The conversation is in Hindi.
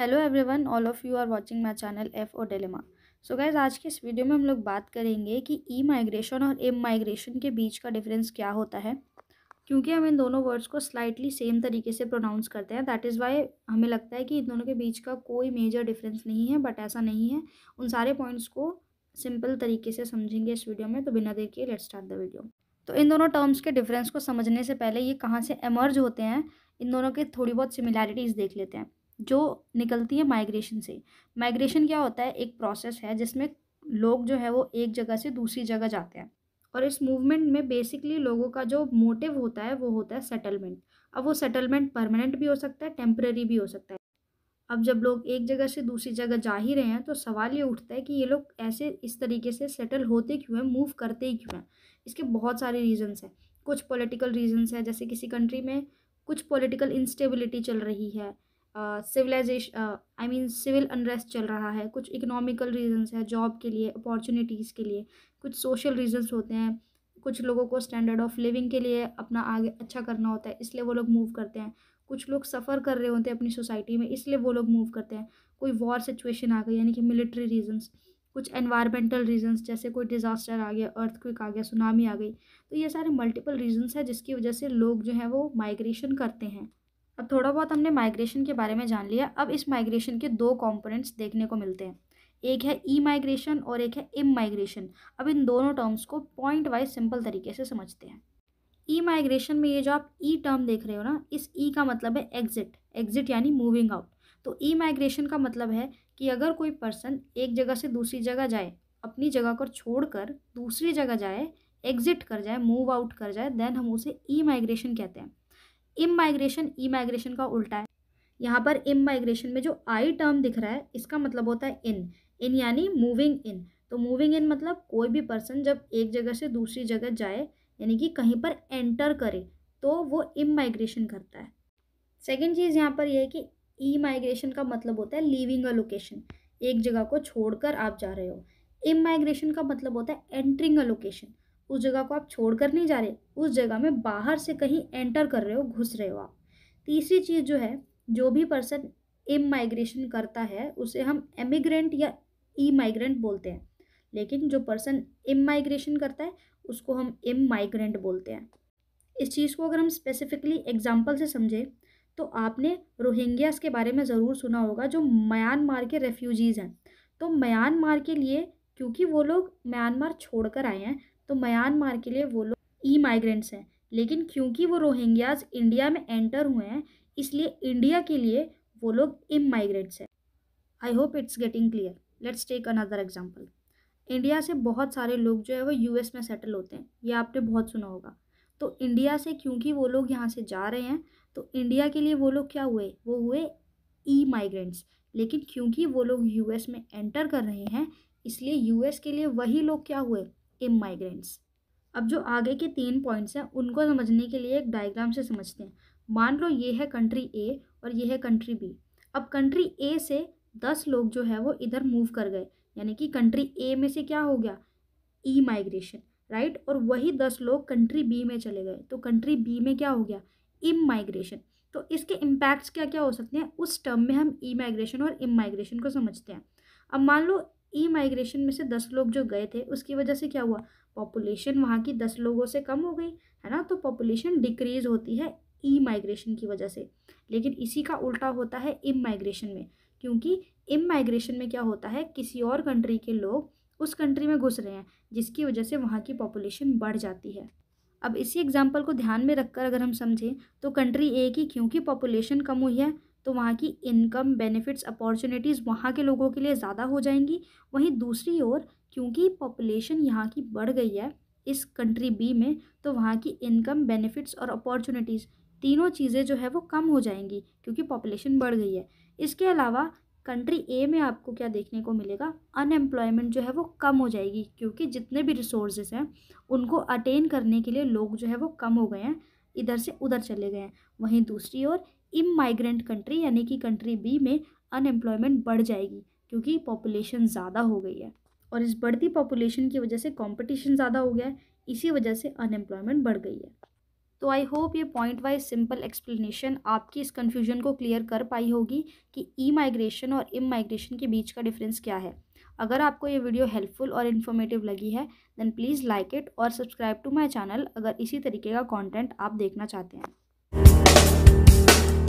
hello everyone all of you are watching my channel F O dilemma so guys आज के इस वीडियो में हम लोग बात करेंगे कि ई माइग्रेशन और एम माइग्रेशन के बीच का डिफरेंस क्या होता है क्योंकि हम इन दोनों वर्ड्स को स्लाइटली सेम तरीके से प्रोनाउंस करते हैं दैट इज़ वाई हमें लगता है कि इन दोनों के बीच का कोई मेजर डिफरेंस नहीं है बट ऐसा नहीं है उन सारे पॉइंट्स को सिंपल तरीके से समझेंगे इस वीडियो में तो बिना देखिए लेट स्टार्ट द वीडियो तो इन दोनों टर्म्स के डिफरेंस को समझने से पहले ये कहाँ से एमर्ज होते हैं इन दोनों के थोड़ी बहुत सिमिलैरिटीज़ देख लेते हैं जो निकलती है माइग्रेशन से माइग्रेशन क्या होता है एक प्रोसेस है जिसमें लोग जो है वो एक जगह से दूसरी जगह जाते हैं और इस मूवमेंट में बेसिकली लोगों का जो मोटिव होता है वो होता है सेटलमेंट अब वो सेटलमेंट परमानेंट भी हो सकता है टेम्प्रेरी भी हो सकता है अब जब लोग एक जगह से दूसरी जगह जा ही रहे हैं तो सवाल ये उठता है कि ये लोग ऐसे इस तरीके से सेटल होते क्यों हैं मूव करते ही क्यों हैं इसके बहुत सारे रीजंस हैं कुछ पॉलिटिकल रीजंस हैं जैसे किसी कंट्री में कुछ पॉलिटिकल इंस्टेबिलिटी चल रही है civilization I mean civil unrest चल रहा है कुछ इकोनॉमिकल रीजंस है जॉब के लिए अपॉर्चुनिटीज़ के लिए कुछ सोशल रीजंस होते हैं कुछ लोगों को स्टैंडर्ड ऑफ लिविंग के लिए अपना आगे अच्छा करना होता है इसलिए वो लोग मूव करते हैं कुछ लोग सफ़र कर रहे होते हैं अपनी सोसाइटी में इसलिए वो लोग मूव करते हैं कोई वॉर सिचुएशन आ गई यानी कि मिलिट्री रीजंस कुछ एनवायरमेंटल रीजंस जैसे कोई डिज़ास्टर आ गया अर्थक्विक आ गया सुनामी आ गई तो ये सारे मल्टीपल रीजंस हैं जिसकी वजह से लोग जो हैं वो माइग्रेशन करते हैं अब थोड़ा बहुत हमने माइग्रेशन के बारे में जान लिया अब इस माइग्रेशन के दो कंपोनेंट्स देखने को मिलते हैं एक है ई माइग्रेशन और एक है इम माइग्रेशन अब इन दोनों टर्म्स को पॉइंट वाइज सिंपल तरीके से समझते हैं ई माइग्रेशन में ये जो आप ई e टर्म देख रहे हो ना इस ई e का मतलब है एग्जिट एग्जिट यानी मूविंग आउट तो ई माइग्रेशन का मतलब है कि अगर कोई पर्सन एक जगह से दूसरी जगह जाए अपनी जगह को छोड़कर दूसरी जगह जाए एग्जिट कर जाए मूव आउट कर जाए देन हम उसे ई e माइग्रेशन कहते हैं इम माइग्रेशन ई माइग्रेशन का उल्टा है यहाँ पर इम माइग्रेशन में जो आई टर्म दिख रहा है इसका मतलब होता है इन इन यानी मूविंग इन तो मूविंग इन मतलब कोई भी पर्सन जब एक जगह से दूसरी जगह जाए यानी कि कहीं पर एंटर करे तो वो इम माइग्रेशन करता है सेकेंड चीज़ यहाँ पर यह है कि ई माइग्रेशन का मतलब होता है लीविंग अ लोकेशन एक जगह को छोड़कर आप जा रहे हो इम माइग्रेशन का मतलब होता है एंट्रिंग अ लोकेशन उस जगह को आप छोड़ कर नहीं जा रहे उस जगह में बाहर से कहीं एंटर कर रहे हो घुस रहे हो आप तीसरी चीज़ जो है जो भी पर्सन एम माइग्रेशन करता है उसे हम एमिग्रेंट या ई माइग्रेंट बोलते हैं लेकिन जो पर्सन एम माइग्रेशन करता है उसको हम एम माइग्रेंट बोलते हैं इस चीज़ को अगर हम स्पेसिफिकली एग्जाम्पल से समझें तो आपने रोहिंग्यास के बारे में ज़रूर सुना होगा जो म्यांमार के रेफ्यूजीज़ हैं तो म्यांमार के लिए क्योंकि वो लोग म्यांमार छोड़कर आए हैं तो म्यांमार के लिए वो लोग ई माइग्रेंट्स हैं लेकिन क्योंकि वो रोहिंग्याज इंडिया में एंटर हुए हैं इसलिए इंडिया के लिए वो लोग इम माइग्रेंट्स हैं I hope it's getting clear let's take another example India से बहुत सारे लोग जो है वो यू में सेटल होते हैं ये आपने बहुत सुना होगा तो इंडिया से क्योंकि वो लोग यहाँ से जा रहे हैं तो इंडिया के लिए वो लोग क्या हुए वो हुए ई माइग्रेंट्स लेकिन क्योंकि वो लोग यूएस में एंटर कर रहे हैं इसलिए यूएस के लिए वही लोग क्या हुए इमाइग्रेंट्स अब जो आगे के तीन पॉइंट्स हैं उनको समझने के लिए एक डायग्राम से समझते हैं मान लो ये है कंट्री ए और ये है कंट्री बी अब कंट्री ए से दस लोग जो है वो इधर मूव कर गए यानी कि कंट्री ए में से क्या हो गया ई माइग्रेशन राइट और वही दस लोग कंट्री बी में चले गए तो कंट्री बी में क्या हो गया इम माइग्रेशन तो इसके इम्पैक्ट्स क्या क्या हो सकते हैं उस टर्म में हम ई माइग्रेशन और इम माइग्रेशन को समझते हैं अब मान लो ई माइग्रेशन में से दस लोग जो गए थे उसकी वजह से क्या हुआ पॉपुलेशन वहाँ की दस लोगों से कम हो गई है ना तो पॉपुलेशन डिक्रीज होती है ई माइग्रेशन की वजह से लेकिन इसी का उल्टा होता है इम माइग्रेशन में क्योंकि इम माइग्रेशन में क्या होता है किसी और कंट्री के लोग उस कंट्री में घुस रहे हैं जिसकी वजह से वहाँ की पॉपुलेशन बढ़ जाती है अब इसी एग्जाम्पल को ध्यान में रखकर अगर हम समझें तो कंट्री ए की क्योंकि पॉपुलेशन कम हुई है तो वहाँ की इनकम बेनिफिट्स अपॉर्चुनिटीज़ वहाँ के लोगों के लिए ज़्यादा हो जाएंगी वहीं दूसरी ओर क्योंकि पॉपुलेशन यहाँ की बढ़ गई है इस कंट्री बी में तो वहाँ की इनकम बेनिफिट्स और अपॉर्चुनिटीज़ तीनों चीज़ें जो है वो कम हो जाएंगी क्योंकि पॉपुलेशन बढ़ गई है इसके अलावा कंट्री ए में आपको क्या देखने को मिलेगा अनएम्प्लॉयमेंट जो है वो कम हो जाएगी क्योंकि जितने भी रिसोर्सेज हैं उनको अटेन करने के लिए लोग जो है वो कम हो गए हैं इधर से उधर चले गए हैं वहीं दूसरी ओर इम माइग्रेंट कंट्री यानी कि कंट्री बी में अनएम्प्लॉयमेंट बढ़ जाएगी क्योंकि पॉपुलेशन ज़्यादा हो गई है और इस बढ़ती पॉपुलेशन की वजह से कंपटीशन ज़्यादा हो गया है इसी वजह से अनएम्प्लॉयमेंट बढ़ गई है तो आई होप ये पॉइंट वाइज सिंपल एक्सप्लेनेशन आपकी इस कन्फ्यूजन को क्लियर कर पाई होगी कि ई माइग्रेशन और इम माइग्रेशन के बीच का डिफरेंस क्या है अगर आपको ये वीडियो हेल्पफुल और इन्फॉर्मेटिव लगी है देन प्लीज़ लाइक इट और सब्सक्राइब टू माई चैनल अगर इसी तरीके का कॉन्टेंट आप देखना चाहते हैं